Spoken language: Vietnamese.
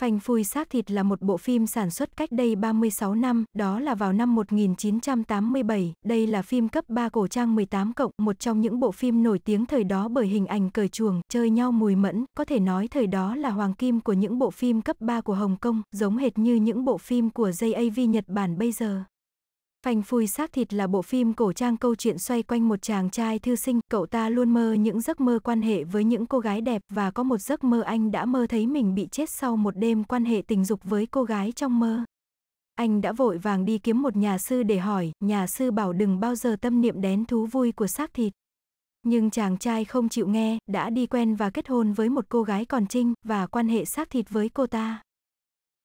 Phanh Phui Xác Thịt là một bộ phim sản xuất cách đây 36 năm, đó là vào năm 1987. Đây là phim cấp 3 cổ trang 18 cộng, một trong những bộ phim nổi tiếng thời đó bởi hình ảnh cởi chuồng, chơi nhau mùi mẫn, có thể nói thời đó là hoàng kim của những bộ phim cấp 3 của Hồng Kông, giống hệt như những bộ phim của JAV Nhật Bản bây giờ. Phanh Phui Xác Thịt là bộ phim cổ trang câu chuyện xoay quanh một chàng trai thư sinh, cậu ta luôn mơ những giấc mơ quan hệ với những cô gái đẹp và có một giấc mơ anh đã mơ thấy mình bị chết sau một đêm quan hệ tình dục với cô gái trong mơ. Anh đã vội vàng đi kiếm một nhà sư để hỏi, nhà sư bảo đừng bao giờ tâm niệm đến thú vui của xác thịt. Nhưng chàng trai không chịu nghe, đã đi quen và kết hôn với một cô gái còn trinh và quan hệ xác thịt với cô ta.